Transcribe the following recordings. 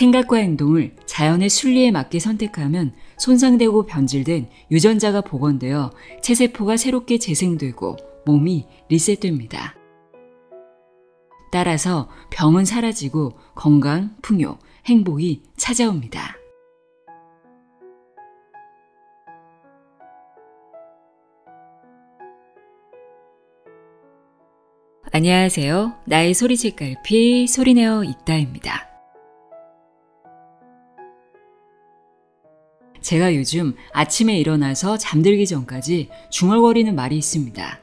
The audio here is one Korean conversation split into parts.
생각과 행동을 자연의 순리에 맞게 선택하면 손상되고 변질된 유전자가 복원되어 체세포가 새롭게 재생되고 몸이 리셋됩니다. 따라서 병은 사라지고 건강, 풍요, 행복이 찾아옵니다. 안녕하세요. 나의 소리책 갈피 소리내어 있다입니다. 제가 요즘 아침에 일어나서 잠들기 전까지 중얼거리는 말이 있습니다.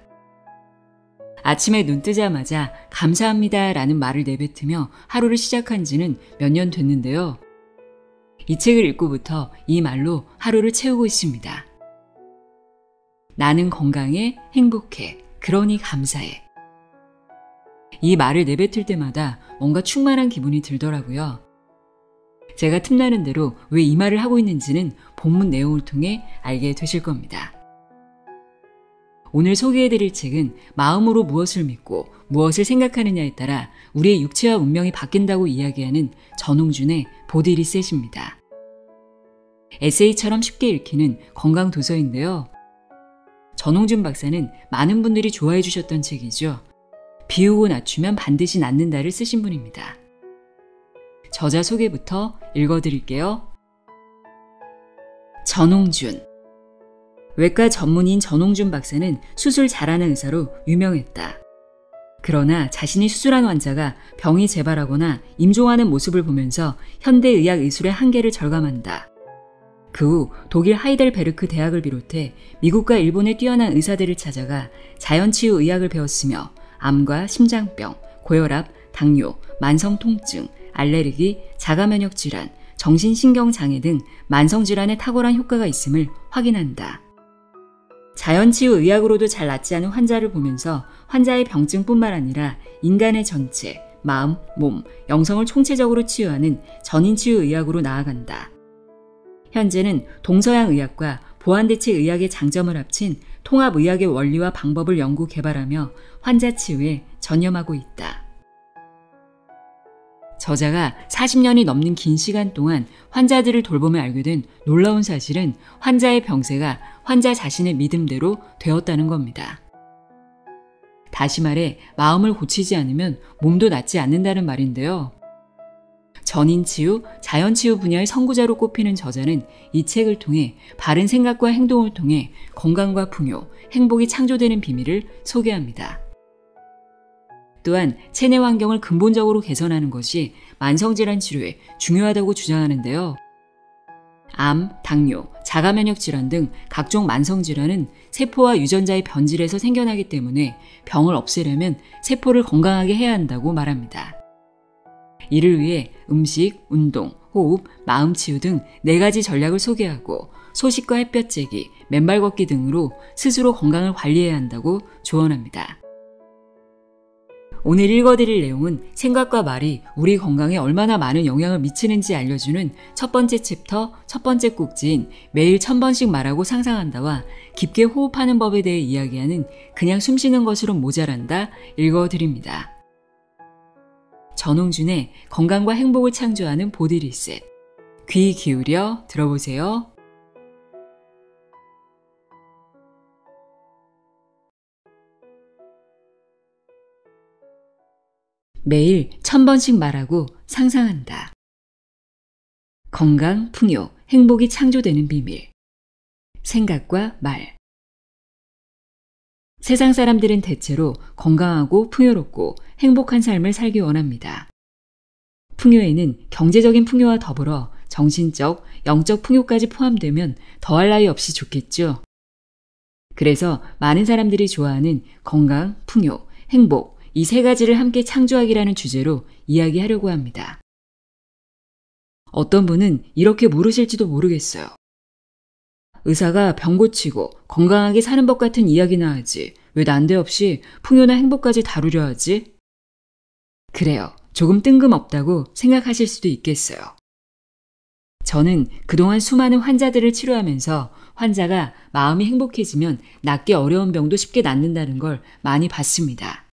아침에 눈 뜨자마자 감사합니다 라는 말을 내뱉으며 하루를 시작한 지는 몇 년 됐는데요. 이 책을 읽고부터 이 말로 하루를 채우고 있습니다. 나는 건강해, 행복해, 그러니 감사해. 이 말을 내뱉을 때마다 뭔가 충만한 기분이 들더라고요. 제가 틈나는 대로 왜 이 말을 하고 있는지는 본문 내용을 통해 알게 되실 겁니다. 오늘 소개해드릴 책은 마음으로 무엇을 믿고 무엇을 생각하느냐에 따라 우리의 육체와 운명이 바뀐다고 이야기하는 전홍준의 보디 리셋입니다. 에세이처럼 쉽게 읽히는 건강 도서인데요. 전홍준 박사는 많은 분들이 좋아해 주셨던 책이죠. 비우고 낮추면 반드시 낫는다를 쓰신 분입니다. 저자 소개부터 읽어드릴게요. 전홍준 외과 전문인 전홍준 박사는 수술 잘하는 의사로 유명했다. 그러나 자신이 수술한 환자가 병이 재발하거나 임종하는 모습을 보면서 현대의학 의술의 한계를 절감한다. 그 후 독일 하이델베르크 대학을 비롯해 미국과 일본의 뛰어난 의사들을 찾아가 자연치유 의학을 배웠으며 암과 심장병, 고혈압, 당뇨, 만성통증, 알레르기, 자가면역 질환, 정신신경 장애 등 만성 질환에 탁월한 효과가 있음을 확인한다. 자연치유 의학으로도 잘 낫지 않은 환자를 보면서 환자의 병증뿐만 아니라 인간의 전체, 마음, 몸, 영성을 총체적으로 치유하는 전인치유 의학으로 나아간다. 현재는 동서양 의학과 보완대체 의학의 장점을 합친 통합의학의 원리와 방법을 연구 개발하며 환자 치유에 전념하고 있다. 저자가 40년이 넘는 긴 시간 동안 환자들을 돌보며 알게 된 놀라운 사실은 환자의 병세가 환자 자신의 믿음대로 되었다는 겁니다. 다시 말해 마음을 고치지 않으면 몸도 낫지 않는다는 말인데요. 전인치유, 자연치유 분야의 선구자로 꼽히는 저자는 이 책을 통해 바른 생각과 행동을 통해 건강과 풍요, 행복이 창조되는 비밀을 소개합니다. 또한 체내 환경을 근본적으로 개선하는 것이 만성질환 치료에 중요하다고 주장하는데요. 암, 당뇨, 자가면역 질환 등 각종 만성질환은 세포와 유전자의 변질에서 생겨나기 때문에 병을 없애려면 세포를 건강하게 해야 한다고 말합니다. 이를 위해 음식, 운동, 호흡, 마음 치유 등 네 가지 전략을 소개하고 소식과 햇볕 쬐기, 맨발 걷기 등으로 스스로 건강을 관리해야 한다고 조언합니다. 오늘 읽어드릴 내용은 생각과 말이 우리 건강에 얼마나 많은 영향을 미치는지 알려주는 첫 번째 챕터, 첫 번째 꼭지인 매일 천 번씩 말하고 상상한다와 깊게 호흡하는 법에 대해 이야기하는 그냥 숨 쉬는 것으로 모자란다 읽어드립니다. 전홍준의 건강과 행복을 창조하는 보디리셋. 귀 기울여 들어보세요. 매일 천번씩 말하고 상상한다. 건강, 풍요, 행복이 창조되는 비밀. 생각과 말. 세상 사람들은 대체로 건강하고 풍요롭고 행복한 삶을 살기 원합니다. 풍요에는 경제적인 풍요와 더불어 정신적, 영적 풍요까지 포함되면 더할 나위 없이 좋겠죠. 그래서 많은 사람들이 좋아하는 건강, 풍요, 행복, 이세 가지를 함께 창조하기라는 주제로 이야기하려고 합니다. 어떤 분은 이렇게 물으실지도 모르겠어요. 의사가 병 고치고 건강하게 사는 법 같은 이야기나 하지 왜 난데없이 풍요나 행복까지 다루려 하지? 그래요. 조금 뜬금없다고 생각하실 수도 있겠어요. 저는 그동안 수많은 환자들을 치료하면서 환자가 마음이 행복해지면 낫기 어려운 병도 쉽게 낫는다는 걸 많이 봤습니다.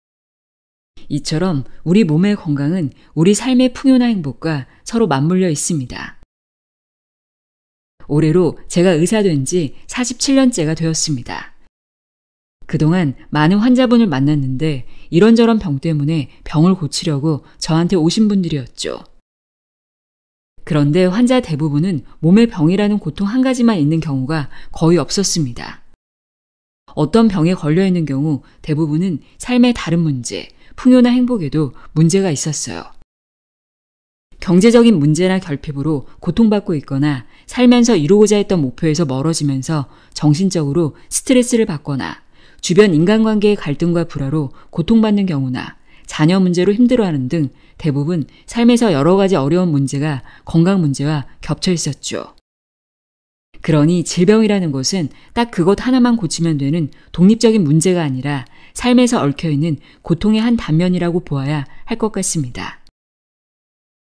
이처럼 우리 몸의 건강은 우리 삶의 풍요나 행복과 서로 맞물려 있습니다. 올해로 제가 의사된 지 47년째가 되었습니다. 그동안 많은 환자분을 만났는데 이런저런 병 때문에 병을 고치려고 저한테 오신 분들이었죠. 그런데 환자 대부분은 몸의 병이라는 고통 한 가지만 있는 경우가 거의 없었습니다. 어떤 병에 걸려 있는 경우 대부분은 삶의 다른 문제, 풍요나 행복에도 문제가 있었어요. 경제적인 문제나 결핍으로 고통받고 있거나 살면서 이루고자 했던 목표에서 멀어지면서 정신적으로 스트레스를 받거나 주변 인간관계의 갈등과 불화로 고통받는 경우나 자녀 문제로 힘들어하는 등 대부분 삶에서 여러 가지 어려운 문제가 건강 문제와 겹쳐 있었죠. 그러니 질병이라는 것은 딱 그것 하나만 고치면 되는 독립적인 문제가 아니라 삶에서 얽혀있는 고통의 한 단면이라고 보아야 할 것 같습니다.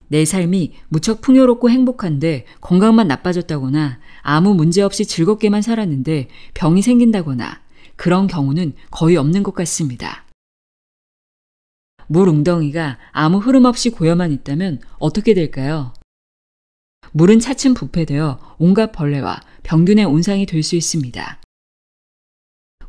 내 삶이 무척 풍요롭고 행복한데 건강만 나빠졌다거나 아무 문제 없이 즐겁게만 살았는데 병이 생긴다거나 그런 경우는 거의 없는 것 같습니다. 물 웅덩이가 아무 흐름 없이 고여만 있다면 어떻게 될까요? 물은 차츰 부패되어 온갖 벌레와 병균의 온상이 될 수 있습니다.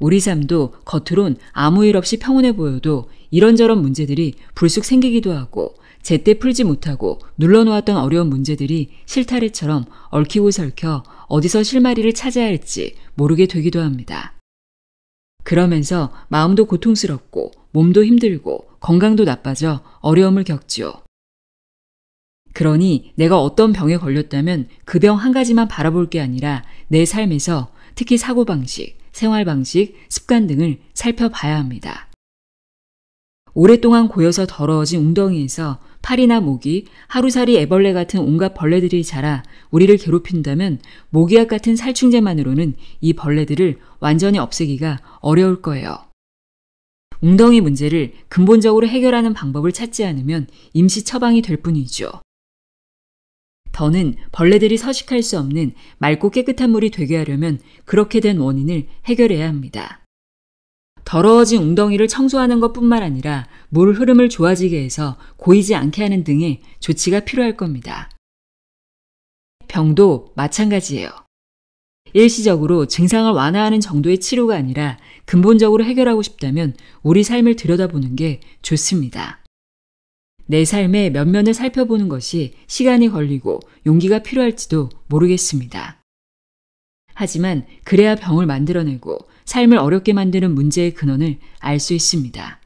우리 삶도 겉으론 아무 일 없이 평온해 보여도 이런저런 문제들이 불쑥 생기기도 하고 제때 풀지 못하고 눌러놓았던 어려운 문제들이 실타래처럼 얽히고 설켜 어디서 실마리를 찾아야 할지 모르게 되기도 합니다. 그러면서 마음도 고통스럽고 몸도 힘들고 건강도 나빠져 어려움을 겪지요. 그러니 내가 어떤 병에 걸렸다면 그 병 한 가지만 바라볼 게 아니라 내 삶에서 특히 사고방식, 생활방식, 습관 등을 살펴봐야 합니다. 오랫동안 고여서 더러워진 웅덩이에서 팔이나 모기, 하루살이 애벌레 같은 온갖 벌레들이 자라 우리를 괴롭힌다면 모기약 같은 살충제만으로는 이 벌레들을 완전히 없애기가 어려울 거예요. 웅덩이 문제를 근본적으로 해결하는 방법을 찾지 않으면 임시 처방이 될 뿐이죠. 더는 벌레들이 서식할 수 없는 맑고 깨끗한 물이 되게 하려면 그렇게 된 원인을 해결해야 합니다. 더러워진 웅덩이를 청소하는 것 뿐만 아니라 물 흐름을 좋아지게 해서 고이지 않게 하는 등의 조치가 필요할 겁니다. 병도 마찬가지예요. 일시적으로 증상을 완화하는 정도의 치료가 아니라 근본적으로 해결하고 싶다면 우리 삶을 들여다보는 게 좋습니다. 내 삶의 면면을 살펴보는 것이 시간이 걸리고 용기가 필요할지도 모르겠습니다. 하지만 그래야 병을 만들어내고 삶을 어렵게 만드는 문제의 근원을 알 수 있습니다.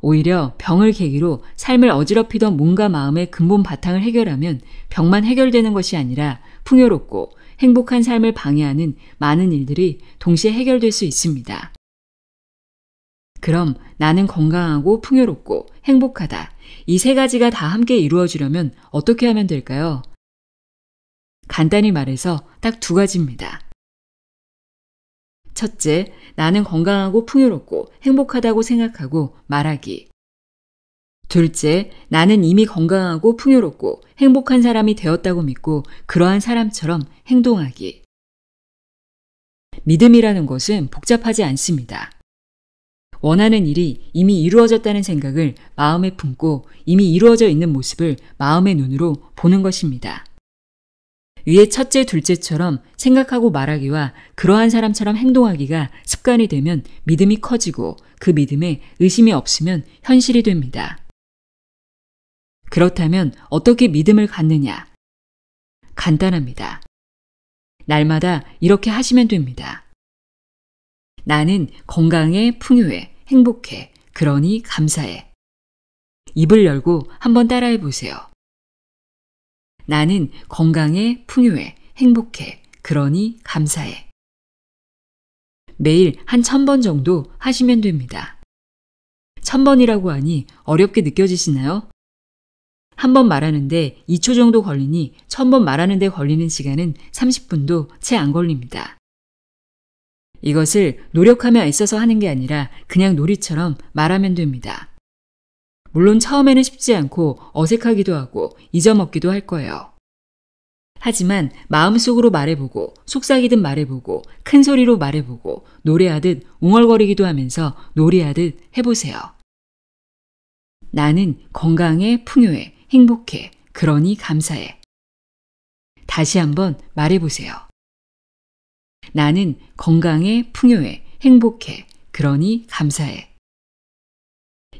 오히려 병을 계기로 삶을 어지럽히던 몸과 마음의 근본 바탕을 해결하면 병만 해결되는 것이 아니라 풍요롭고 행복한 삶을 방해하는 많은 일들이 동시에 해결될 수 있습니다. 그럼 나는 건강하고 풍요롭고 행복하다. 이 세 가지가 다 함께 이루어지려면 어떻게 하면 될까요? 간단히 말해서 딱 두 가지입니다. 첫째, 나는 건강하고 풍요롭고 행복하다고 생각하고 말하기. 둘째, 나는 이미 건강하고 풍요롭고 행복한 사람이 되었다고 믿고 그러한 사람처럼 행동하기. 믿음이라는 것은 복잡하지 않습니다. 원하는 일이 이미 이루어졌다는 생각을 마음에 품고 이미 이루어져 있는 모습을 마음의 눈으로 보는 것입니다. 위의 첫째, 둘째처럼 생각하고 말하기와 그러한 사람처럼 행동하기가 습관이 되면 믿음이 커지고 그 믿음에 의심이 없으면 현실이 됩니다. 그렇다면 어떻게 믿음을 갖느냐? 간단합니다. 날마다 이렇게 하시면 됩니다. 나는 건강해, 풍요해, 행복해, 그러니 감사해. 입을 열고 한번 따라해 보세요. 나는 건강해, 풍요해, 행복해, 그러니 감사해. 매일 한 천번 정도 하시면 됩니다. 천 번이라고 하니 어렵게 느껴지시나요? 한 번 말하는데 2초 정도 걸리니 천번 말하는데 걸리는 시간은 30분도 채 안 걸립니다. 이것을 노력하며 애써서 하는 게 아니라 그냥 놀이처럼 말하면 됩니다. 물론 처음에는 쉽지 않고 어색하기도 하고 잊어먹기도 할 거예요. 하지만 마음속으로 말해보고 속삭이듯 말해보고 큰 소리로 말해보고 노래하듯 웅얼거리기도 하면서 놀이하듯 해보세요. 나는 건강해, 풍요해, 행복해, 그러니 감사해. 다시 한번 말해보세요. 나는 건강해, 풍요해, 행복해, 그러니 감사해.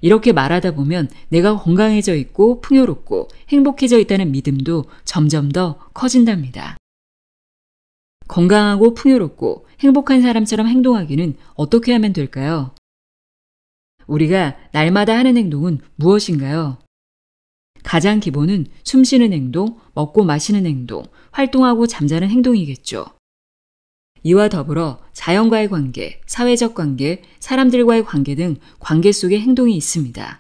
이렇게 말하다 보면 내가 건강해져 있고 풍요롭고 행복해져 있다는 믿음도 점점 더 커진답니다. 건강하고 풍요롭고 행복한 사람처럼 행동하기는 어떻게 하면 될까요? 우리가 날마다 하는 행동은 무엇인가요? 가장 기본은 숨 쉬는 행동, 먹고 마시는 행동, 활동하고 잠자는 행동이겠죠. 이와 더불어 자연과의 관계, 사회적 관계, 사람들과의 관계 등 관계 속의 행동이 있습니다.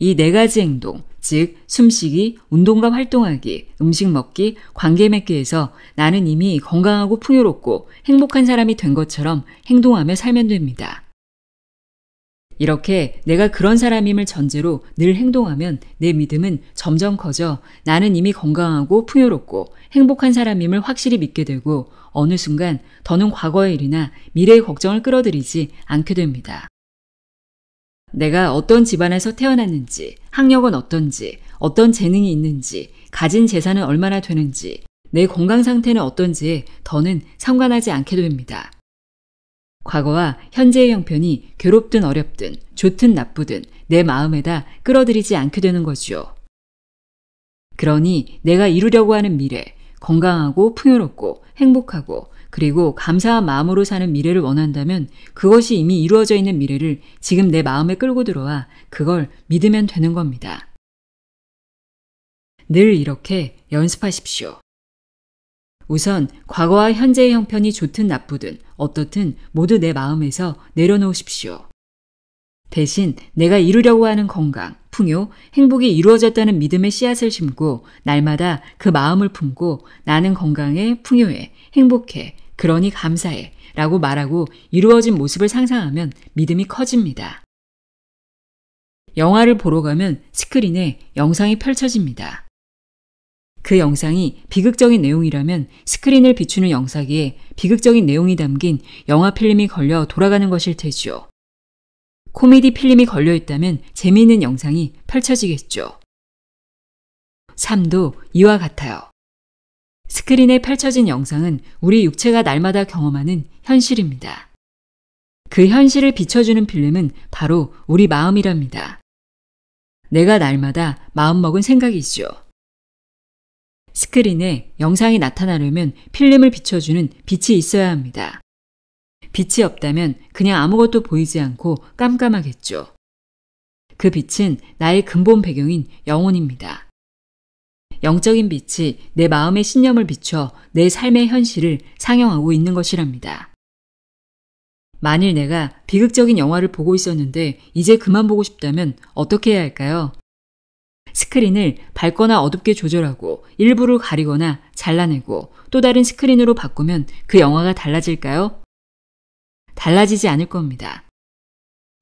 이 네 가지 행동, 즉 숨쉬기, 운동과 활동하기, 음식 먹기, 관계 맺기에서 나는 이미 건강하고 풍요롭고 행복한 사람이 된 것처럼 행동하며 살면 됩니다. 이렇게 내가 그런 사람임을 전제로 늘 행동하면 내 믿음은 점점 커져 나는 이미 건강하고 풍요롭고 행복한 사람임을 확실히 믿게 되고 어느 순간 더는 과거의 일이나 미래의 걱정을 끌어들이지 않게 됩니다. 내가 어떤 집안에서 태어났는지, 학력은 어떤지, 어떤 재능이 있는지, 가진 재산은 얼마나 되는지, 내 건강 상태는 어떤지에 더는 상관하지 않게 됩니다. 과거와 현재의 형편이 괴롭든 어렵든 좋든 나쁘든 내 마음에다 끌어들이지 않게 되는 거지요. 그러니 내가 이루려고 하는 미래, 건강하고 풍요롭고 행복하고 그리고 감사한 마음으로 사는 미래를 원한다면 그것이 이미 이루어져 있는 미래를 지금 내 마음에 끌고 들어와 그걸 믿으면 되는 겁니다. 늘 이렇게 연습하십시오. 우선 과거와 현재의 형편이 좋든 나쁘든 어떻든 모두 내 마음에서 내려놓으십시오. 대신 내가 이루려고 하는 건강, 풍요, 행복이 이루어졌다는 믿음의 씨앗을 심고 날마다 그 마음을 품고 나는 건강해, 풍요해, 행복해, 그러니 감사해 라고 말하고 이루어진 모습을 상상하면 믿음이 커집니다. 영화를 보러 가면 스크린에 영상이 펼쳐집니다. 그 영상이 비극적인 내용이라면 스크린을 비추는 영상기에 비극적인 내용이 담긴 영화 필름이 걸려 돌아가는 것일 테지요. 코미디 필름이 걸려 있다면 재미있는 영상이 펼쳐지겠죠. 3도 이와 같아요. 스크린에 펼쳐진 영상은 우리 육체가 날마다 경험하는 현실입니다. 그 현실을 비춰주는 필름은 바로 우리 마음이랍니다. 내가 날마다 마음먹은 생각이지요. 스크린에 영상이 나타나려면 필름을 비춰주는 빛이 있어야 합니다. 빛이 없다면 그냥 아무것도 보이지 않고 깜깜하겠죠. 그 빛은 나의 근본 배경인 영혼입니다. 영적인 빛이 내 마음의 신념을 비춰 내 삶의 현실을 상영하고 있는 것이랍니다. 만일 내가 비극적인 영화를 보고 있었는데 이제 그만 보고 싶다면 어떻게 해야 할까요? 스크린을 밝거나 어둡게 조절하고 일부를 가리거나 잘라내고 또 다른 스크린으로 바꾸면 그 영화가 달라질까요? 달라지지 않을 겁니다.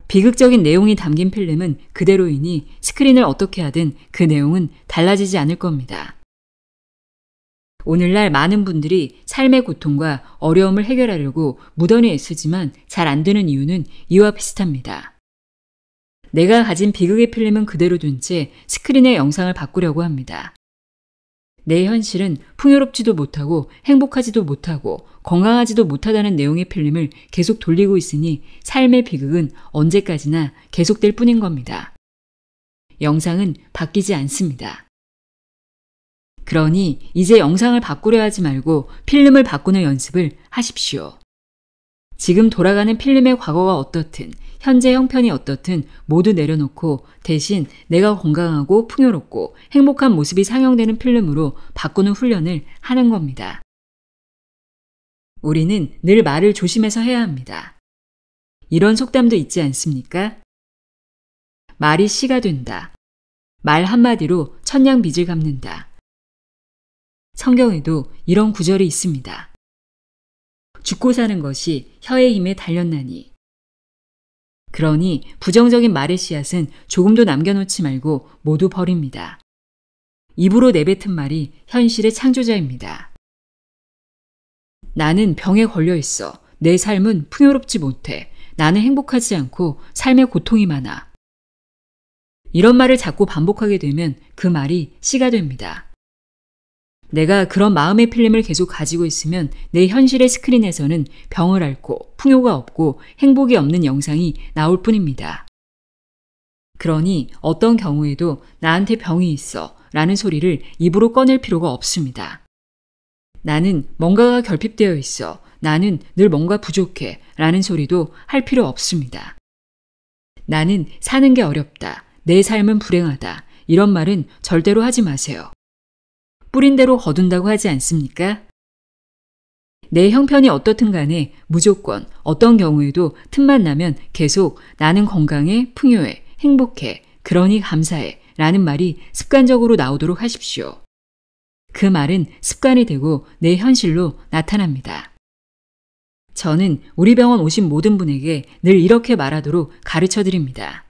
비극적인 내용이 담긴 필름은 그대로이니 스크린을 어떻게 하든 그 내용은 달라지지 않을 겁니다. 오늘날 많은 분들이 삶의 고통과 어려움을 해결하려고 무던히 애쓰지만 잘 안 되는 이유는 이와 비슷합니다. 내가 가진 비극의 필름은 그대로 둔 채 스크린의 영상을 바꾸려고 합니다. 내 현실은 풍요롭지도 못하고 행복하지도 못하고 건강하지도 못하다는 내용의 필름을 계속 돌리고 있으니 삶의 비극은 언제까지나 계속될 뿐인 겁니다. 영상은 바뀌지 않습니다. 그러니 이제 영상을 바꾸려 하지 말고 필름을 바꾸는 연습을 하십시오. 지금 돌아가는 필름의 과거가 어떻든 현재 형편이 어떻든 모두 내려놓고 대신 내가 건강하고 풍요롭고 행복한 모습이 상영되는 필름으로 바꾸는 훈련을 하는 겁니다. 우리는 늘 말을 조심해서 해야 합니다. 이런 속담도 있지 않습니까? 말이 씨가 된다. 말 한마디로 천냥 빚을 갚는다. 성경에도 이런 구절이 있습니다. 죽고 사는 것이 혀의 힘에 달렸나니 그러니 부정적인 말의 씨앗은 조금도 남겨놓지 말고 모두 버립니다. 입으로 내뱉은 말이 현실의 창조자입니다. 나는 병에 걸려 있어. 내 삶은 풍요롭지 못해. 나는 행복하지 않고 삶의 고통이 많아. 이런 말을 자꾸 반복하게 되면 그 말이 씨가 됩니다. 내가 그런 마음의 필름을 계속 가지고 있으면 내 현실의 스크린에서는 병을 앓고 풍요가 없고 행복이 없는 영상이 나올 뿐입니다. 그러니 어떤 경우에도 나한테 병이 있어 라는 소리를 입으로 꺼낼 필요가 없습니다. 나는 뭔가가 결핍되어 있어. 나는 늘 뭔가 부족해. 라는 소리도 할 필요 없습니다. 나는 사는 게 어렵다. 내 삶은 불행하다. 이런 말은 절대로 하지 마세요. 뿌린 대로 거둔다고 하지 않습니까? 내 형편이 어떻든 간에 무조건 어떤 경우에도 틈만 나면 계속 나는 건강해, 풍요해, 행복해, 그러니 감사해 라는 말이 습관적으로 나오도록 하십시오. 그 말은 습관이 되고 내 현실로 나타납니다. 저는 우리 병원 오신 모든 분에게 늘 이렇게 말하도록 가르쳐 드립니다.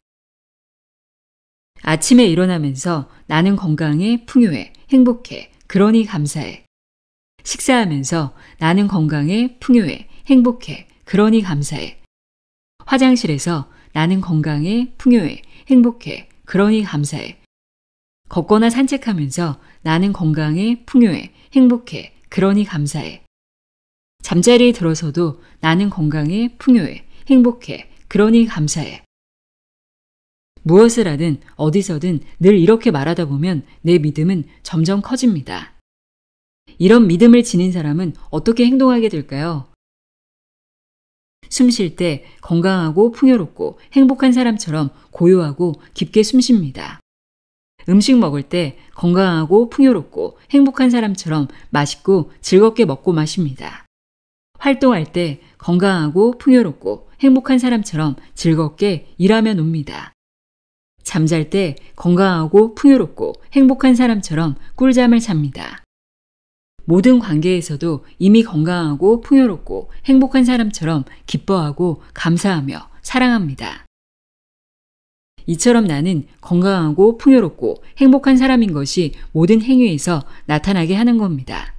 아침에 일어나면서 나는 건강해, 풍요해, 행복해, 그러니 감사해. 식사하면서 나는 건강해, 풍요해, 행복해, 그러니 감사해. 화장실에서 나는 건강해, 풍요해, 행복해, 그러니 감사해. 걷거나 산책하면서 나는 건강해, 풍요해, 행복해, 그러니 감사해. 잠자리에 들어서도 나는 건강해, 풍요해, 행복해, 그러니 감사해. 무엇을 하든 어디서든 늘 이렇게 말하다 보면 내 믿음은 점점 커집니다. 이런 믿음을 지닌 사람은 어떻게 행동하게 될까요? 숨 쉴 때 건강하고 풍요롭고 행복한 사람처럼 고요하고 깊게 숨 쉽니다. 음식 먹을 때 건강하고 풍요롭고 행복한 사람처럼 맛있고 즐겁게 먹고 마십니다. 활동할 때 건강하고 풍요롭고 행복한 사람처럼 즐겁게 일하며 놉니다. 잠잘 때 건강하고 풍요롭고 행복한 사람처럼 꿀잠을 잡니다. 모든 관계에서도 이미 건강하고 풍요롭고 행복한 사람처럼 기뻐하고 감사하며 사랑합니다. 이처럼 나는 건강하고 풍요롭고 행복한 사람인 것이 모든 행위에서 나타나게 하는 겁니다.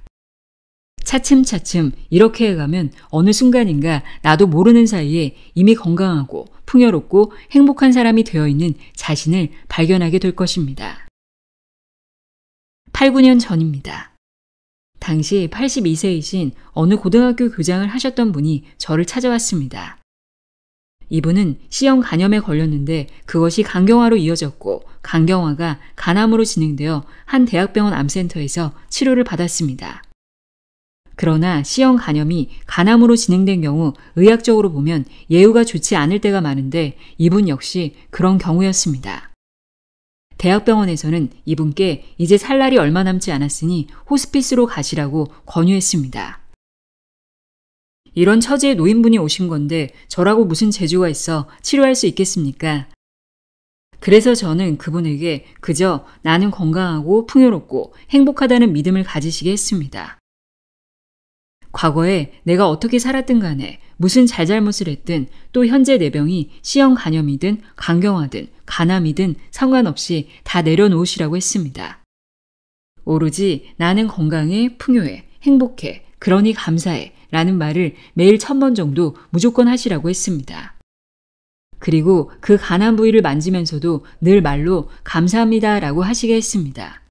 차츰차츰 이렇게 해가면 어느 순간인가 나도 모르는 사이에 이미 건강하고 풍요롭고 행복한 사람이 되어 있는 자신을 발견하게 될 것입니다. 8, 9년 전입니다. 당시 82세이신 어느 고등학교 교장을 하셨던 분이 저를 찾아왔습니다. 이분은 C형 간염에 걸렸는데 그것이 간경화로 이어졌고 간경화가 간암으로 진행되어 한 대학병원 암센터에서 치료를 받았습니다. 그러나 C형 간염이 간암으로 진행된 경우 의학적으로 보면 예후가 좋지 않을 때가 많은데 이분 역시 그런 경우였습니다. 대학병원에서는 이분께 이제 살 날이 얼마 남지 않았으니 호스피스로 가시라고 권유했습니다. 이런 처지의 노인분이 오신 건데 저라고 무슨 재주가 있어 치료할 수 있겠습니까? 그래서 저는 그분에게 그저 나는 건강하고 풍요롭고 행복하다는 믿음을 가지시게 했습니다. 과거에 내가 어떻게 살았든 간에 무슨 잘잘못을 했든 또 현재 내병이 시형 간염이든 강경화든 간암이든 상관없이 다 내려놓으시라고 했습니다. 오로지 나는 건강해, 풍요해, 행복해, 그러니 감사해 라는 말을 매일 천 번 정도 무조건 하시라고 했습니다. 그리고 그 간암 부위를 만지면서도 늘 말로 감사합니다 라고 하시게 했습니다.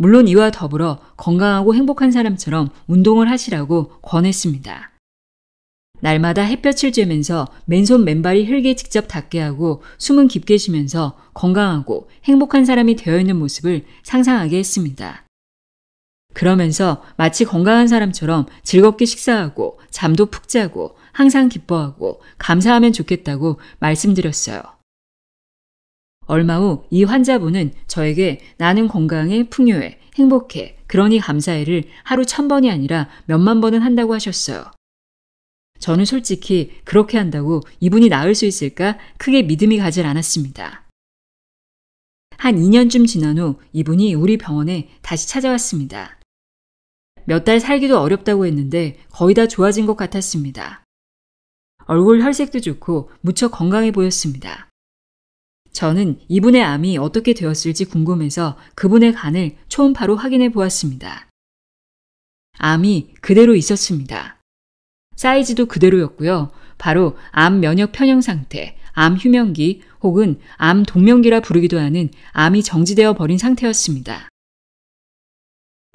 물론 이와 더불어 건강하고 행복한 사람처럼 운동을 하시라고 권했습니다. 날마다 햇볕을 쬐면서 맨손 맨발이 흙에 직접 닿게 하고 숨은 깊게 쉬면서 건강하고 행복한 사람이 되어 있는 모습을 상상하게 했습니다. 그러면서 마치 건강한 사람처럼 즐겁게 식사하고 잠도 푹 자고 항상 기뻐하고 감사하면 좋겠다고 말씀드렸어요. 얼마 후 이 환자분은 저에게 나는 건강해, 풍요해, 행복해, 그러니 감사해를 하루 천 번이 아니라 몇만 번은 한다고 하셨어요. 저는 솔직히 그렇게 한다고 이분이 나을 수 있을까 크게 믿음이 가질 않았습니다. 한 2년쯤 지난 후 이분이 우리 병원에 다시 찾아왔습니다. 몇 달 살기도 어렵다고 했는데 거의 다 좋아진 것 같았습니다. 얼굴 혈색도 좋고 무척 건강해 보였습니다. 저는 이분의 암이 어떻게 되었을지 궁금해서 그분의 간을 초음파로 확인해 보았습니다. 암이 그대로 있었습니다. 사이즈도 그대로였고요. 바로 암 면역 편형 상태, 암 휴면기 혹은 암 동면기라 부르기도 하는 암이 정지되어 버린 상태였습니다.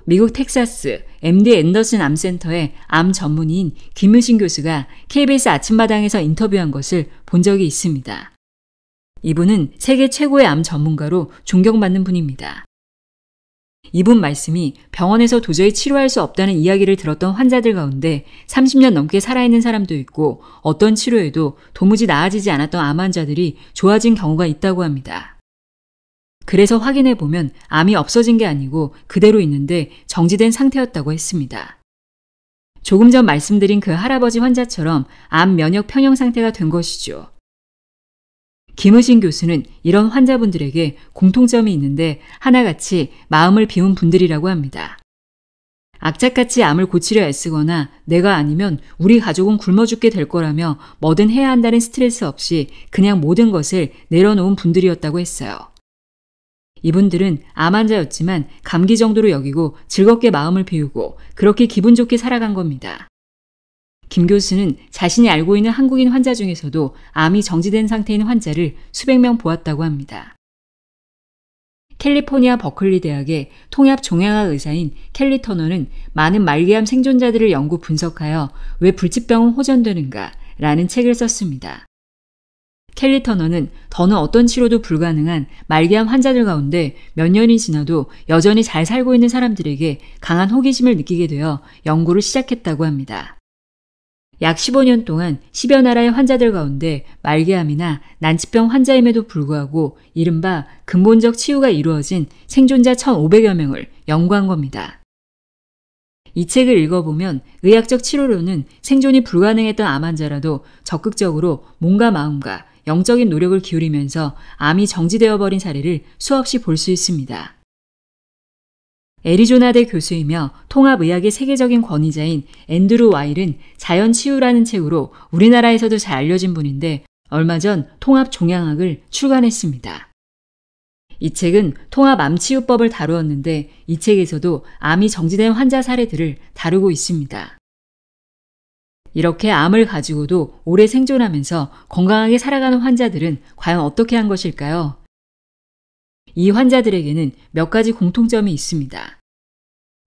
미국 텍사스 MD 앤더슨 암센터의 암전문인 김유신 교수가 KBS 아침마당에서 인터뷰한 것을 본 적이 있습니다. 이분은 세계 최고의 암 전문가로 존경받는 분입니다. 이분 말씀이 병원에서 도저히 치료할 수 없다는 이야기를 들었던 환자들 가운데 30년 넘게 살아있는 사람도 있고 어떤 치료에도 도무지 나아지지 않았던 암 환자들이 좋아진 경우가 있다고 합니다. 그래서 확인해 보면 암이 없어진 게 아니고 그대로 있는데 정지된 상태였다고 했습니다. 조금 전 말씀드린 그 할아버지 환자처럼 암 면역 평형 상태가 된 것이죠. 김우신 교수는 이런 환자분들에게 공통점이 있는데 하나같이 마음을 비운 분들이라고 합니다. 악착같이 암을 고치려 애쓰거나 내가 아니면 우리 가족은 굶어 죽게 될 거라며 뭐든 해야 한다는 스트레스 없이 그냥 모든 것을 내려놓은 분들이었다고 했어요. 이분들은 암 환자였지만 감기 정도로 여기고 즐겁게 마음을 비우고 그렇게 기분 좋게 살아간 겁니다. 김 교수는 자신이 알고 있는 한국인 환자 중에서도 암이 정지된 상태인 환자를 수백 명 보았다고 합니다. 캘리포니아 버클리 대학의 통합 종양학 의사인 켈리 터너는 많은 말기암 생존자들을 연구 분석하여 왜 불치병은 호전되는가 라는 책을 썼습니다. 켈리 터너는 더는 어떤 치료도 불가능한 말기암 환자들 가운데 몇 년이 지나도 여전히 잘 살고 있는 사람들에게 강한 호기심을 느끼게 되어 연구를 시작했다고 합니다. 약 15년 동안 10여 나라의 환자들 가운데 말기암이나 난치병 환자임에도 불구하고 이른바 근본적 치유가 이루어진 생존자 1,500여 명을 연구한 겁니다. 이 책을 읽어보면 의학적 치료로는 생존이 불가능했던 암 환자라도 적극적으로 몸과 마음과 영적인 노력을 기울이면서 암이 정지되어 버린 사례를 수없이 볼 수 있습니다. 애리조나대 교수이며 통합의학의 세계적인 권위자인 앤드루 와일은 자연 치유라는 책으로 우리나라에서도 잘 알려진 분인데 얼마 전 통합 종양학을 출간했습니다. 이 책은 통합 암치유법을 다루었는데 이 책에서도 암이 정지된 환자 사례들을 다루고 있습니다. 이렇게 암을 가지고도 오래 생존하면서 건강하게 살아가는 환자들은 과연 어떻게 한 것일까요? 이 환자들에게는 몇 가지 공통점이 있습니다.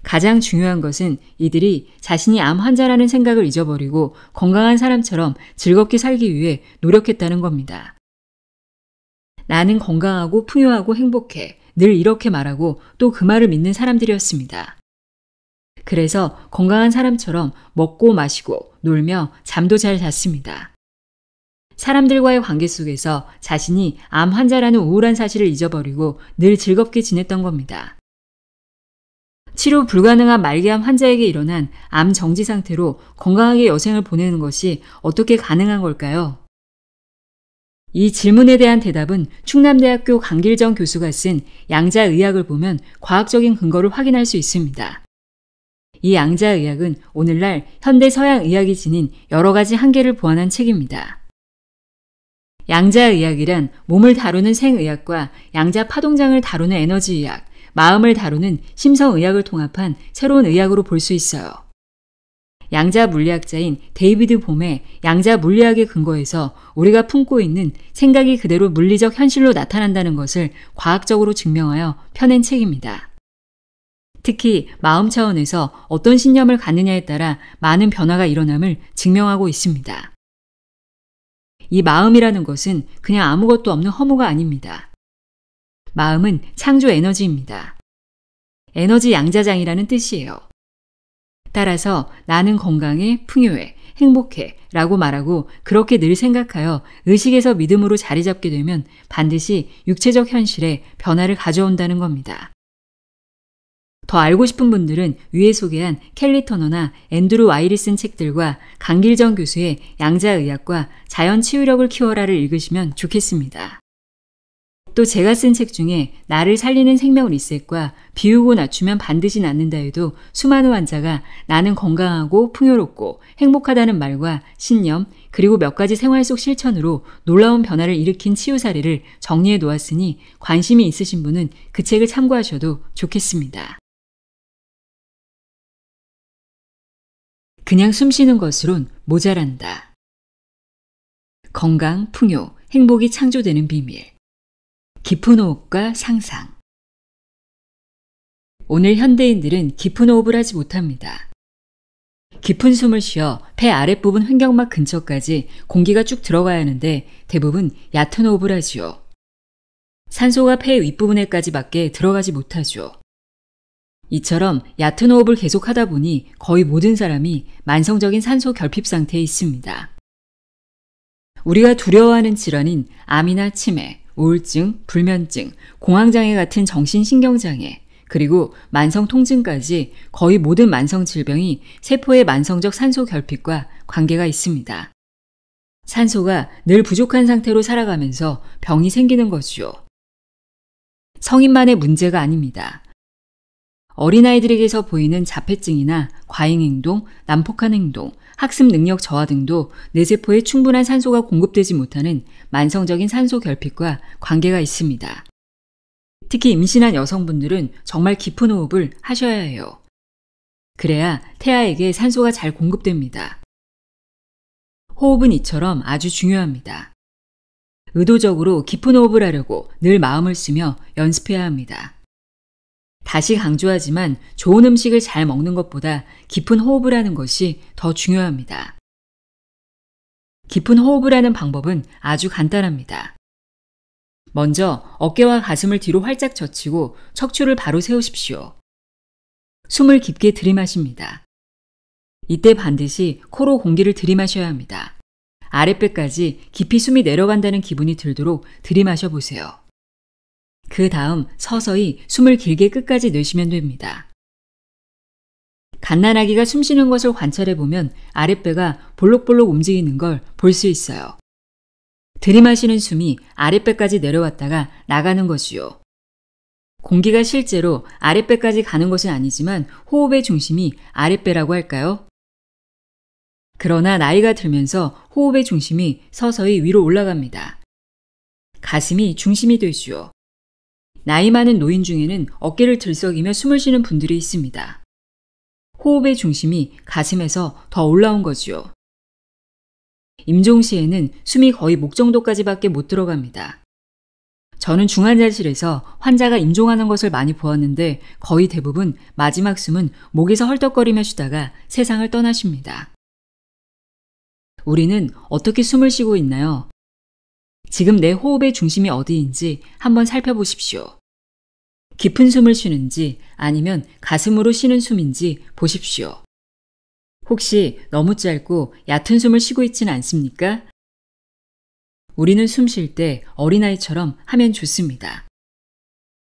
가장 중요한 것은 이들이 자신이 암 환자라는 생각을 잊어버리고 건강한 사람처럼 즐겁게 살기 위해 노력했다는 겁니다. 나는 건강하고 풍요하고 행복해. 늘 이렇게 말하고 또 그 말을 믿는 사람들이었습니다. 그래서 건강한 사람처럼 먹고 마시고 놀며 잠도 잘 잤습니다. 사람들과의 관계 속에서 자신이 암 환자라는 우울한 사실을 잊어버리고 늘 즐겁게 지냈던 겁니다. 치료 불가능한 말기암 환자에게 일어난 암 정지 상태로 건강하게 여생을 보내는 것이 어떻게 가능한 걸까요? 이 질문에 대한 대답은 충남대학교 강길정 교수가 쓴 양자의학을 보면 과학적인 근거를 확인할 수 있습니다. 이 양자의학은 오늘날 현대 서양의학이 지닌 여러 가지 한계를 보완한 책입니다. 양자의학이란 몸을 다루는 생의학과 양자 파동장을 다루는 에너지의학, 마음을 다루는 심성의학을 통합한 새로운 의학으로 볼 수 있어요. 양자 물리학자인 데이비드 봄의 양자 물리학의 근거에서 우리가 품고 있는 생각이 그대로 물리적 현실로 나타난다는 것을 과학적으로 증명하여 펴낸 책입니다. 특히 마음 차원에서 어떤 신념을 갖느냐에 따라 많은 변화가 일어남을 증명하고 있습니다. 이 마음이라는 것은 그냥 아무것도 없는 허무가 아닙니다. 마음은 창조 에너지입니다. 에너지 양자장이라는 뜻이에요. 따라서 나는 건강해, 풍요해, 행복해 라고 말하고 그렇게 늘 생각하여 의식에서 믿음으로 자리 잡게 되면 반드시 육체적 현실에 변화를 가져온다는 겁니다. 더 알고 싶은 분들은 위에 소개한 켈리 터너나 앤드루 와이리슨 책들과 강길정 교수의 양자의학과 자연치유력을 키워라를 읽으시면 좋겠습니다. 또 제가 쓴 책 중에 나를 살리는 생명 리셋과 비우고 낮추면 반드시 낫는다 해도 수많은 환자가 나는 건강하고 풍요롭고 행복하다는 말과 신념 그리고 몇 가지 생활 속 실천으로 놀라운 변화를 일으킨 치유 사례를 정리해 놓았으니 관심이 있으신 분은 그 책을 참고하셔도 좋겠습니다. 그냥 숨쉬는 것으론 모자란다. 건강, 풍요, 행복이 창조되는 비밀. 깊은 호흡과 상상. 오늘 현대인들은 깊은 호흡을 하지 못합니다. 깊은 숨을 쉬어 폐 아랫부분 횡격막 근처까지 공기가 쭉 들어가야 하는데 대부분 얕은 호흡을 하지요. 산소가 폐 윗부분에까지밖에 들어가지 못하죠. 이처럼 얕은 호흡을 계속하다 보니 거의 모든 사람이 만성적인 산소 결핍 상태에 있습니다. 우리가 두려워하는 질환인 암이나 치매, 우울증, 불면증, 공황장애 같은 정신신경장애, 그리고 만성 통증까지 거의 모든 만성 질병이 세포의 만성적 산소 결핍과 관계가 있습니다. 산소가 늘 부족한 상태로 살아가면서 병이 생기는 것이요 성인만의 문제가 아닙니다. 어린아이들에게서 보이는 자폐증이나 과잉 행동, 난폭한 행동, 학습 능력 저하 등도 뇌세포에 충분한 산소가 공급되지 못하는 만성적인 산소 결핍과 관계가 있습니다. 특히 임신한 여성분들은 정말 깊은 호흡을 하셔야 해요. 그래야 태아에게 산소가 잘 공급됩니다. 호흡은 이처럼 아주 중요합니다. 의도적으로 깊은 호흡을 하려고 늘 마음을 쓰며 연습해야 합니다. 다시 강조하지만 좋은 음식을 잘 먹는 것보다 깊은 호흡을 하는 것이 더 중요합니다. 깊은 호흡을 하는 방법은 아주 간단합니다. 먼저 어깨와 가슴을 뒤로 활짝 젖히고 척추를 바로 세우십시오. 숨을 깊게 들이마십니다. 이때 반드시 코로 공기를 들이마셔야 합니다. 아랫배까지 깊이 숨이 내려간다는 기분이 들도록 들이마셔 보세요. 그 다음 서서히 숨을 길게 끝까지 내쉬면 됩니다. 갓난아기가 숨쉬는 것을 관찰해 보면 아랫배가 볼록볼록 움직이는 걸 볼 수 있어요. 들이마시는 숨이 아랫배까지 내려왔다가 나가는 것이요. 공기가 실제로 아랫배까지 가는 것은 아니지만 호흡의 중심이 아랫배라고 할까요? 그러나 나이가 들면서 호흡의 중심이 서서히 위로 올라갑니다. 가슴이 중심이 되지요. 나이 많은 노인 중에는 어깨를 들썩이며 숨을 쉬는 분들이 있습니다. 호흡의 중심이 가슴에서 더 올라온 거지요. 임종 시에는 숨이 거의 목 정도까지밖에 못 들어갑니다. 저는 중환자실에서 환자가 임종하는 것을 많이 보았는데 거의 대부분 마지막 숨은 목에서 헐떡거리며 쉬다가 세상을 떠나십니다. 우리는 어떻게 숨을 쉬고 있나요? 지금 내 호흡의 중심이 어디인지 한번 살펴보십시오. 깊은 숨을 쉬는지 아니면 가슴으로 쉬는 숨인지 보십시오. 혹시 너무 짧고 얕은 숨을 쉬고 있진 않습니까? 우리는 숨 쉴 때 어린아이처럼 하면 좋습니다.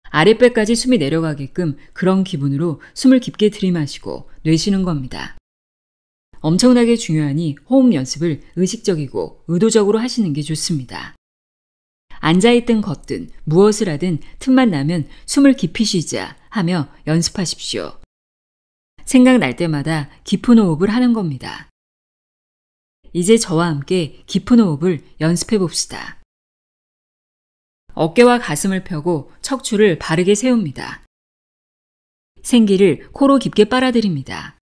아랫배까지 숨이 내려가게끔 그런 기분으로 숨을 깊게 들이마시고 내쉬는 겁니다. 엄청나게 중요하니 호흡 연습을 의식적이고 의도적으로 하시는 게 좋습니다. 앉아있든 걷든 무엇을 하든 틈만 나면 숨을 깊이 쉬자 하며 연습하십시오. 생각날 때마다 깊은 호흡을 하는 겁니다. 이제 저와 함께 깊은 호흡을 연습해 봅시다. 어깨와 가슴을 펴고 척추를 바르게 세웁니다. 생기를 코로 깊게 빨아들입니다.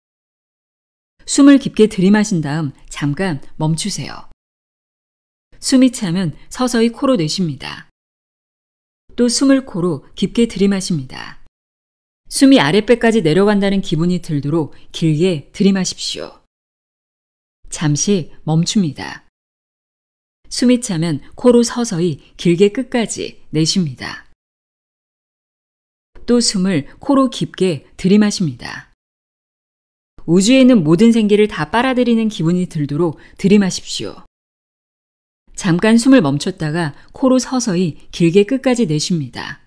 숨을 깊게 들이마신 다음 잠깐 멈추세요. 숨이 차면 서서히 코로 내쉽니다. 또 숨을 코로 깊게 들이마십니다. 숨이 아랫배까지 내려간다는 기분이 들도록 길게 들이마십시오. 잠시 멈춥니다. 숨이 차면 코로 서서히 길게 끝까지 내쉽니다. 또 숨을 코로 깊게 들이마십니다. 우주에 있는 모든 생기를 다 빨아들이는 기분이 들도록 들이마십시오. 잠깐 숨을 멈췄다가 코로 서서히 길게 끝까지 내쉽니다.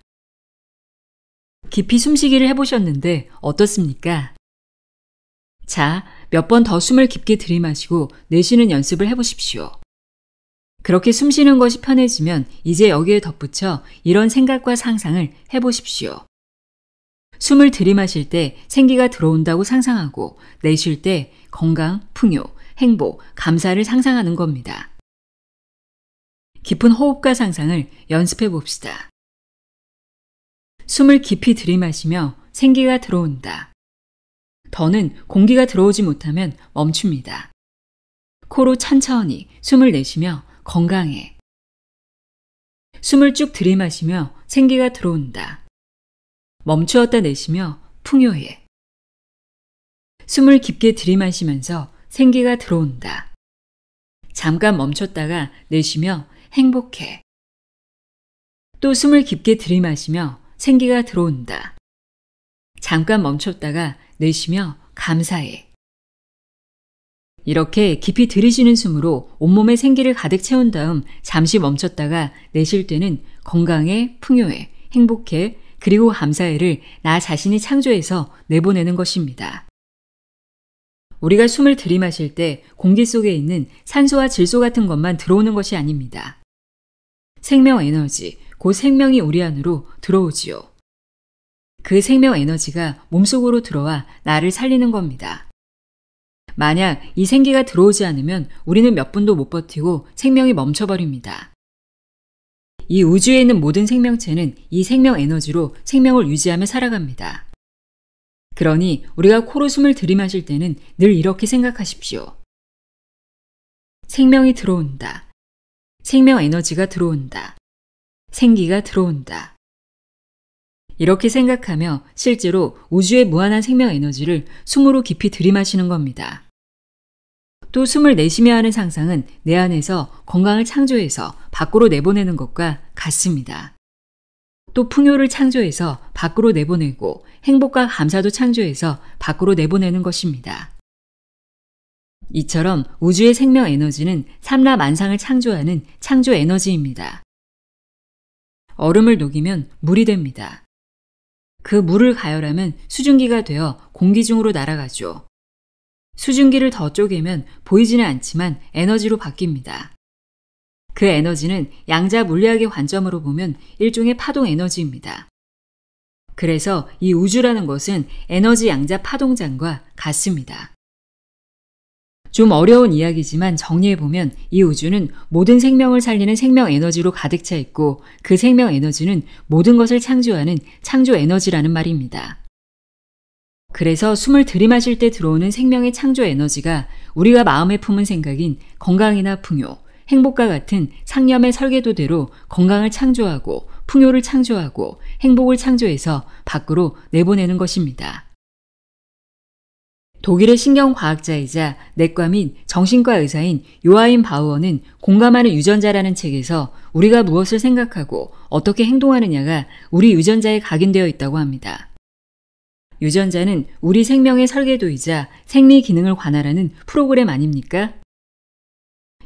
깊이 숨쉬기를 해보셨는데 어떻습니까? 자, 몇 번 더 숨을 깊게 들이마시고 내쉬는 연습을 해보십시오. 그렇게 숨 쉬는 것이 편해지면 이제 여기에 덧붙여 이런 생각과 상상을 해보십시오. 숨을 들이마실 때 생기가 들어온다고 상상하고 내쉴 때 건강, 풍요, 행복, 감사를 상상하는 겁니다. 깊은 호흡과 상상을 연습해 봅시다. 숨을 깊이 들이마시며 생기가 들어온다. 더는 공기가 들어오지 못하면 멈춥니다. 코로 천천히 숨을 내쉬며 건강해. 숨을 쭉 들이마시며 생기가 들어온다. 멈추었다 내쉬며 풍요해. 숨을 깊게 들이마시면서 생기가 들어온다. 잠깐 멈췄다가 내쉬며 행복해. 또 숨을 깊게 들이마시며 생기가 들어온다. 잠깐 멈췄다가 내쉬며 감사해. 이렇게 깊이 들이쉬는 숨으로 온몸에 생기를 가득 채운 다음 잠시 멈췄다가 내쉴 때는 건강에, 풍요해 행복해, 그리고 감사해를 나 자신이 창조해서 내보내는 것입니다. 우리가 숨을 들이마실 때 공기 속에 있는 산소와 질소 같은 것만 들어오는 것이 아닙니다. 생명 에너지, 곧 생명이 우리 안으로 들어오지요. 그 생명 에너지가 몸속으로 들어와 나를 살리는 겁니다. 만약 이 생기가 들어오지 않으면 우리는 몇 분도 못 버티고 생명이 멈춰버립니다. 이 우주에 있는 모든 생명체는 이 생명 에너지로 생명을 유지하며 살아갑니다. 그러니 우리가 코로 숨을 들이마실 때는 늘 이렇게 생각하십시오. 생명이 들어온다. 생명 에너지가 들어온다. 생기가 들어온다. 이렇게 생각하며 실제로 우주의 무한한 생명 에너지를 숨으로 깊이 들이마시는 겁니다. 또 숨을 내쉬며 하는 상상은 내 안에서 건강을 창조해서 밖으로 내보내는 것과 같습니다. 또 풍요를 창조해서 밖으로 내보내고 행복과 감사도 창조해서 밖으로 내보내는 것입니다. 이처럼 우주의 생명 에너지는 삼라 만상을 창조하는 창조 에너지입니다. 얼음을 녹이면 물이 됩니다. 그 물을 가열하면 수증기가 되어 공기 중으로 날아가죠. 수증기를 더 쪼개면 보이지는 않지만 에너지로 바뀝니다. 그 에너지는 양자 물리학의 관점으로 보면 일종의 파동 에너지입니다. 그래서 이 우주라는 것은 에너지 양자 파동장과 같습니다. 좀 어려운 이야기지만 정리해보면 이 우주는 모든 생명을 살리는 생명 에너지로 가득 차 있고 그 생명 에너지는 모든 것을 창조하는 창조 에너지라는 말입니다. 그래서 숨을 들이마실 때 들어오는 생명의 창조 에너지가 우리가 마음에 품은 생각인 건강이나 풍요, 행복과 같은 상념의 설계도대로 건강을 창조하고 풍요를 창조하고 행복을 창조해서 밖으로 내보내는 것입니다. 독일의 신경과학자이자 내과 및 정신과 의사인 요하인 바우어는 공감하는 유전자라는 책에서 우리가 무엇을 생각하고 어떻게 행동하느냐가 우리 유전자에 각인되어 있다고 합니다. 유전자는 우리 생명의 설계도이자 생리 기능을 관할하는 프로그램 아닙니까?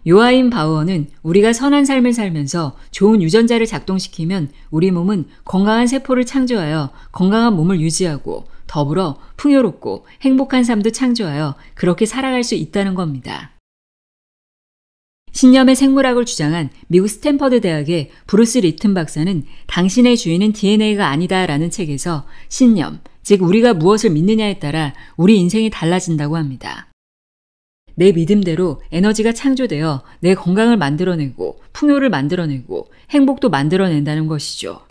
요하인 바우어는 우리가 선한 삶을 살면서 좋은 유전자를 작동시키면 우리 몸은 건강한 세포를 창조하여 건강한 몸을 유지하고 더불어 풍요롭고 행복한 삶도 창조하여 그렇게 살아갈 수 있다는 겁니다. 신념의 생물학을 주장한 미국 스탠퍼드 대학의 브루스 리튼 박사는 당신의 주인은 DNA가 아니다라는 책에서 신념, 즉 우리가 무엇을 믿느냐에 따라 우리 인생이 달라진다고 합니다. 내 믿음대로 에너지가 창조되어 내 건강을 만들어내고 풍요를 만들어내고 행복도 만들어낸다는 것이죠.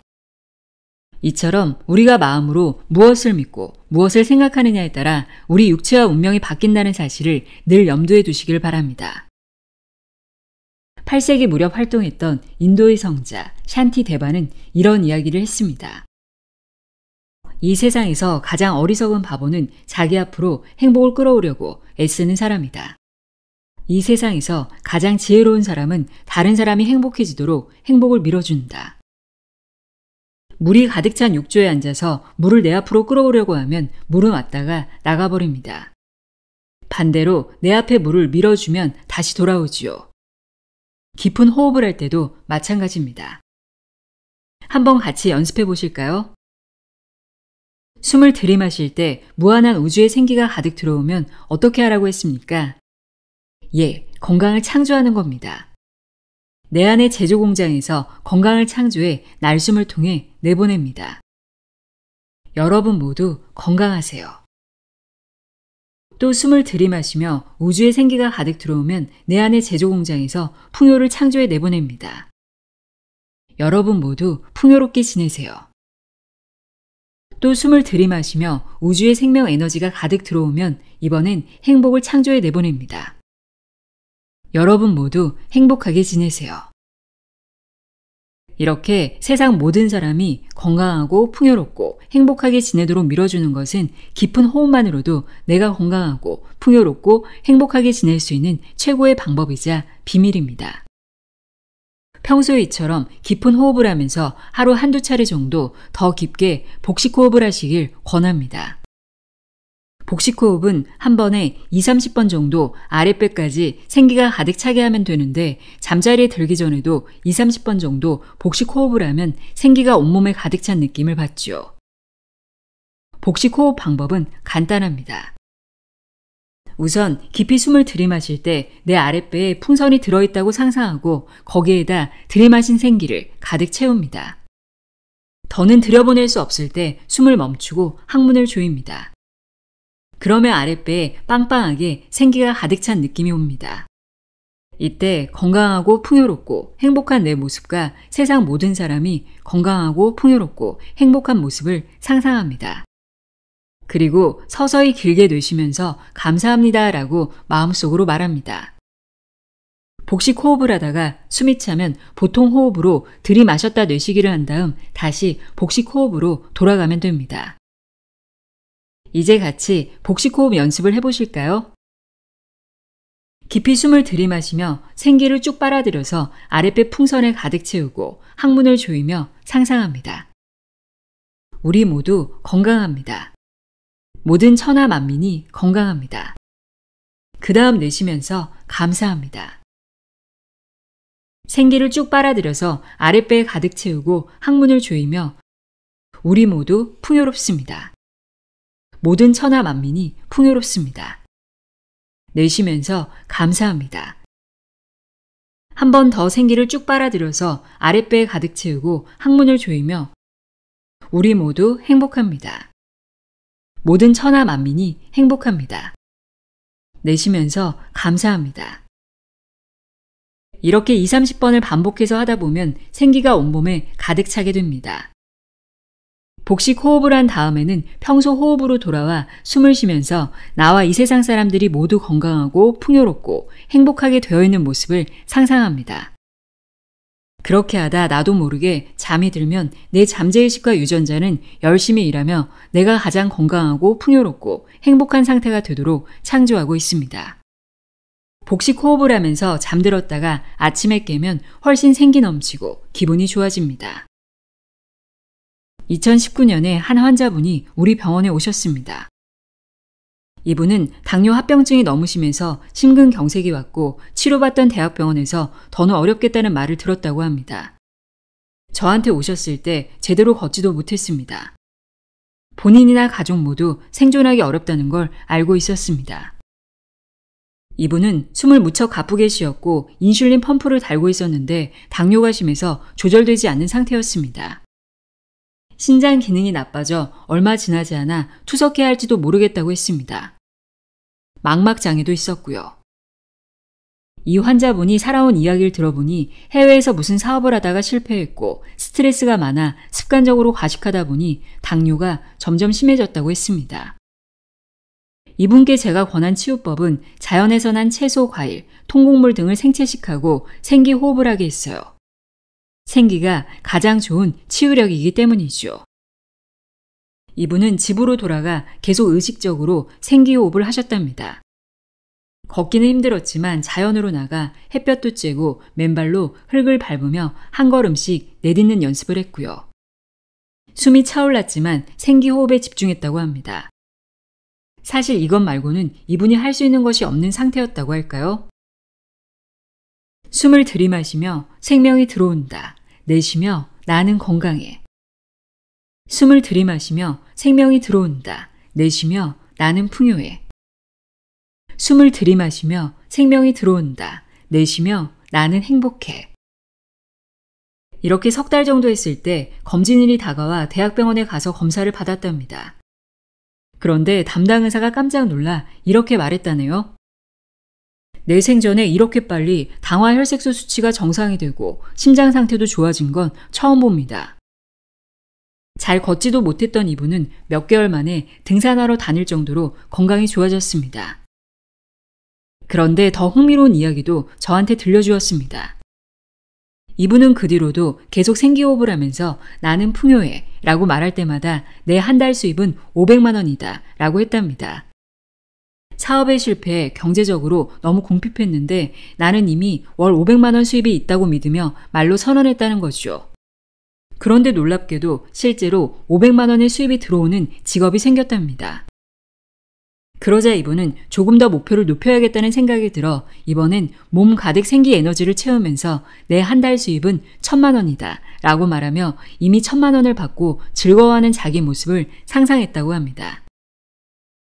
이처럼 우리가 마음으로 무엇을 믿고 무엇을 생각하느냐에 따라 우리 육체와 운명이 바뀐다는 사실을 늘 염두에 두시길 바랍니다. 8세기 무렵 활동했던 인도의 성자 샨티 대바는 이런 이야기를 했습니다. 이 세상에서 가장 어리석은 바보는 자기 앞으로 행복을 끌어오려고 애쓰는 사람이다. 이 세상에서 가장 지혜로운 사람은 다른 사람이 행복해지도록 행복을 밀어준다. 물이 가득 찬 욕조에 앉아서 물을 내 앞으로 끌어오려고 하면 물은 왔다가 나가버립니다. 반대로 내 앞에 물을 밀어주면 다시 돌아오지요. 깊은 호흡을 할 때도 마찬가지입니다. 한번 같이 연습해 보실까요? 숨을 들이마실 때 무한한 우주의 생기가 가득 들어오면 어떻게 하라고 했습니까? 예, 건강을 창조하는 겁니다. 내안의 제조 공장에서 건강을 창조해 날숨을 통해 내보냅니다. 여러분 모두 건강하세요. 또 숨을 들이마시며 우주의 생기가 가득 들어오면 내안의 제조 공장에서 풍요를 창조해 내보냅니다. 여러분 모두 풍요롭게 지내세요. 또 숨을 들이마시며 우주의 생명 에너지가 가득 들어오면 이번엔 행복을 창조해 내보냅니다. 여러분 모두 행복하게 지내세요. 이렇게 세상 모든 사람이 건강하고 풍요롭고 행복하게 지내도록 밀어주는 것은 깊은 호흡만으로도 내가 건강하고 풍요롭고 행복하게 지낼 수 있는 최고의 방법이자 비밀입니다. 평소에 이처럼 깊은 호흡을 하면서 하루 한두 차례 정도 더 깊게 복식 호흡을 하시길 권합니다. 복식 호흡은 한 번에 2, 0 30번 정도 아랫배까지 생기가 가득 차게 하면 되는데 잠자리에 들기 전에도 2, 0 30번 정도 복식 호흡을 하면 생기가 온몸에 가득 찬 느낌을 받죠. 복식 호흡 방법은 간단합니다. 우선 깊이 숨을 들이마실 때 내 아랫배에 풍선이 들어있다고 상상하고 거기에다 들이마신 생기를 가득 채웁니다. 더는 들여보낼 수 없을 때 숨을 멈추고 항문을 조입니다. 그러면 아랫배에 빵빵하게 생기가 가득 찬 느낌이 옵니다. 이때 건강하고 풍요롭고 행복한 내 모습과 세상 모든 사람이 건강하고 풍요롭고 행복한 모습을 상상합니다. 그리고 서서히 길게 내쉬면서 감사합니다 라고 마음속으로 말합니다. 복식 호흡을 하다가 숨이 차면 보통 호흡으로 들이마셨다 내쉬기를 한 다음 다시 복식 호흡으로 돌아가면 됩니다. 이제 같이 복식호흡 연습을 해보실까요? 깊이 숨을 들이마시며 생기를 쭉 빨아들여서 아랫배 풍선에 가득 채우고 항문을 조이며 상상합니다. 우리 모두 건강합니다. 모든 천하 만민이 건강합니다. 그 다음 내쉬면서 감사합니다. 생기를 쭉 빨아들여서 아랫배에 가득 채우고 항문을 조이며 우리 모두 풍요롭습니다. 모든 천하 만민이 풍요롭습니다. 내쉬면서 감사합니다. 한 번 더 생기를 쭉 빨아들여서 아랫배에 가득 채우고 항문을 조이며 우리 모두 행복합니다. 모든 천하 만민이 행복합니다. 내쉬면서 감사합니다. 이렇게 20, 30번을 반복해서 하다 보면 생기가 온몸에 가득 차게 됩니다. 복식 호흡을 한 다음에는 평소 호흡으로 돌아와 숨을 쉬면서 나와 이 세상 사람들이 모두 건강하고 풍요롭고 행복하게 되어 있는 모습을 상상합니다. 그렇게 하다 나도 모르게 잠이 들면 내 잠재의식과 유전자는 열심히 일하며 내가 가장 건강하고 풍요롭고 행복한 상태가 되도록 창조하고 있습니다. 복식 호흡을 하면서 잠들었다가 아침에 깨면 훨씬 생기 넘치고 기분이 좋아집니다. 2019년에 한 환자분이 우리 병원에 오셨습니다. 이분은 당뇨 합병증이 너무 심해서 심근경색이 왔고 치료받던 대학병원에서 더는 어렵겠다는 말을 들었다고 합니다. 저한테 오셨을 때 제대로 걷지도 못했습니다. 본인이나 가족 모두 생존하기 어렵다는 걸 알고 있었습니다. 이분은 숨을 무척 가쁘게 쉬었고 인슐린 펌프를 달고 있었는데 당뇨가 심해서 조절되지 않는 상태였습니다. 신장 기능이 나빠져 얼마 지나지 않아 투석해야 할지도 모르겠다고 했습니다. 망막장애도 있었고요. 이 환자분이 살아온 이야기를 들어보니 해외에서 무슨 사업을 하다가 실패했고 스트레스가 많아 습관적으로 과식하다 보니 당뇨가 점점 심해졌다고 했습니다. 이분께 제가 권한 치유법은 자연에서 난 채소, 과일, 통곡물 등을 생채식하고 생기 호흡을 하게 했어요. 생기가 가장 좋은 치유력이기 때문이죠. 이분은 집으로 돌아가 계속 의식적으로 생기호흡을 하셨답니다. 걷기는 힘들었지만 자연으로 나가 햇볕도 쬐고 맨발로 흙을 밟으며 한 걸음씩 내딛는 연습을 했고요. 숨이 차올랐지만 생기호흡에 집중했다고 합니다. 사실 이것 말고는 이분이 할 수 있는 것이 없는 상태였다고 할까요? 숨을 들이마시며 생명이 들어온다. 내쉬며 나는 건강해. 숨을 들이마시며 생명이 들어온다. 내쉬며 나는 풍요해. 숨을 들이마시며 생명이 들어온다. 내쉬며 나는 행복해. 이렇게 석 달 정도 했을 때 검진일이 다가와 대학병원에 가서 검사를 받았답니다. 그런데 담당 의사가 깜짝 놀라 이렇게 말했다네요. 내 생전에 이렇게 빨리 당화 혈색소 수치가 정상이 되고 심장 상태도 좋아진 건 처음 봅니다. 잘 걷지도 못했던 이분은 몇 개월 만에 등산하러 다닐 정도로 건강이 좋아졌습니다. 그런데 더 흥미로운 이야기도 저한테 들려주었습니다. 이분은 그 뒤로도 계속 생기호흡을 하면서 나는 풍요해 라고 말할 때마다 내 한 달 수입은 500만 원이다 라고 했답니다. 사업의 실패에 경제적으로 너무 궁핍했는데 나는 이미 월 500만 원 수입이 있다고 믿으며 말로 선언했다는 거죠. 그런데 놀랍게도 실제로 500만 원의 수입이 들어오는 직업이 생겼답니다. 그러자 이분은 조금 더 목표를 높여야겠다는 생각이 들어 이번엔 몸 가득 생기 에너지를 채우면서 내 한 달 수입은 천만 원이다 라고 말하며 이미 천만 원을 받고 즐거워하는 자기 모습을 상상했다고 합니다.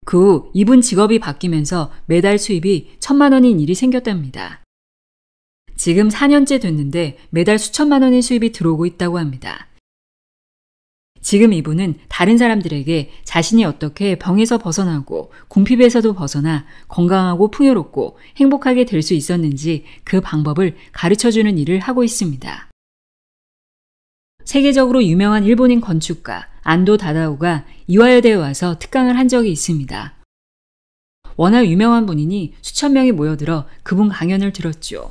그후 이분 직업이 바뀌면서 매달 수입이 천만 원인 일이 생겼답니다. 지금 4년째 됐는데 매달 수천만 원의 수입이 들어오고 있다고 합니다. 지금 이분은 다른 사람들에게 자신이 어떻게 병에서 벗어나고 궁핍에서도 벗어나 건강하고 풍요롭고 행복하게 될 수 있었는지 그 방법을 가르쳐 주는 일을 하고 있습니다. 세계적으로 유명한 일본인 건축가 안도 다다오가 이화여대에 와서 특강을 한 적이 있습니다. 워낙 유명한 분이니 수천 명이 모여들어 그분 강연을 들었죠.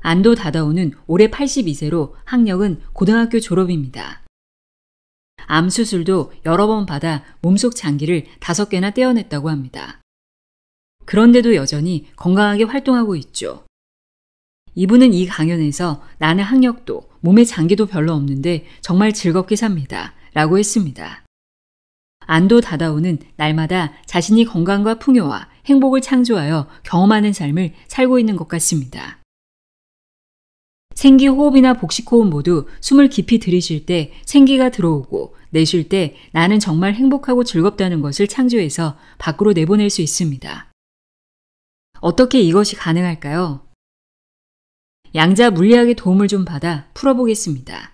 안도 다다오는 올해 82세로 학력은 고등학교 졸업입니다. 암 수술도 여러 번 받아 몸속 장기를 다섯 개나 떼어냈다고 합니다. 그런데도 여전히 건강하게 활동하고 있죠. 이분은 이 강연에서 나는 학력도 몸에 장기도 별로 없는데 정말 즐겁게 삽니다. 라고 했습니다. 안도 다다오는 날마다 자신이 건강과 풍요와 행복을 창조하여 경험하는 삶을 살고 있는 것 같습니다. 생기 호흡이나 복식 호흡 모두 숨을 깊이 들이쉴 때 생기가 들어오고 내쉴 때 나는 정말 행복하고 즐겁다는 것을 창조해서 밖으로 내보낼 수 있습니다. 어떻게 이것이 가능할까요? 양자 물리학의 도움을 좀 받아 풀어보겠습니다.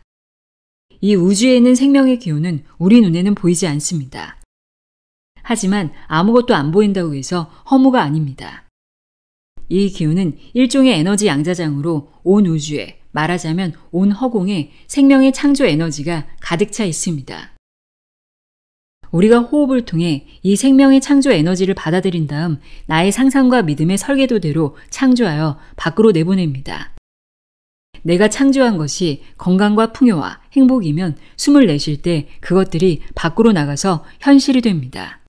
이 우주에 있는 생명의 기운은 우리 눈에는 보이지 않습니다. 하지만 아무것도 안 보인다고 해서 허무가 아닙니다. 이 기운은 일종의 에너지 양자장으로 온 우주에, 말하자면 온 허공에 생명의 창조 에너지가 가득 차 있습니다. 우리가 호흡을 통해 이 생명의 창조 에너지를 받아들인 다음 나의 상상과 믿음의 설계도대로 창조하여 밖으로 내보냅니다. 내가 창조한 것이 건강과 풍요와 행복이면 숨을 내쉴 때 그것들이 밖으로 나가서 현실이 됩니다.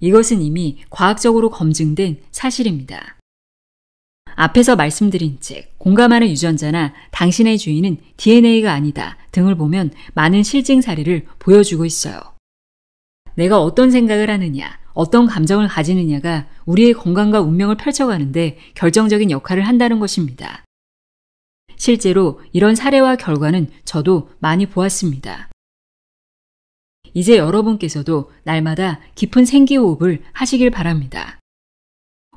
이것은 이미 과학적으로 검증된 사실입니다. 앞에서 말씀드린 책, 공감하는 유전자나 당신의 주인은 DNA가 아니다 등을 보면 많은 실증 사례를 보여주고 있어요. 내가 어떤 생각을 하느냐, 어떤 감정을 가지느냐가 우리의 건강과 운명을 펼쳐가는데 결정적인 역할을 한다는 것입니다. 실제로 이런 사례와 결과는 저도 많이 보았습니다. 이제 여러분께서도 날마다 깊은 생기호흡을 하시길 바랍니다.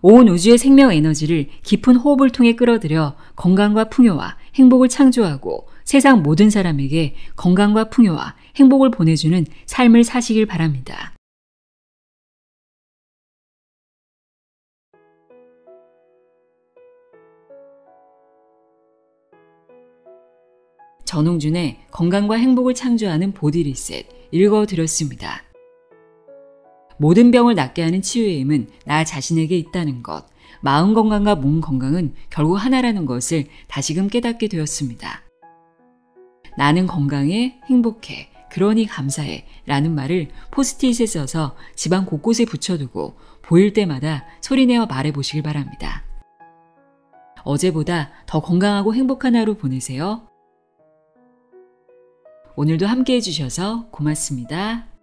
온 우주의 생명 에너지를 깊은 호흡을 통해 끌어들여 건강과 풍요와 행복을 창조하고 세상 모든 사람에게 건강과 풍요와 행복을 보내주는 삶을 사시길 바랍니다. 전홍준의 건강과 행복을 창조하는 보디리셋 읽어드렸습니다. 모든 병을 낫게 하는 치유의 힘은 나 자신에게 있다는 것, 마음 건강과 몸 건강은 결국 하나라는 것을 다시금 깨닫게 되었습니다. 나는 건강해, 행복해, 그러니 감사해 라는 말을 포스트잇에 써서 집안 곳곳에 붙여두고 보일 때마다 소리내어 말해보시길 바랍니다. 어제보다 더 건강하고 행복한 하루 보내세요. 오늘도 함께 해주셔서 고맙습니다.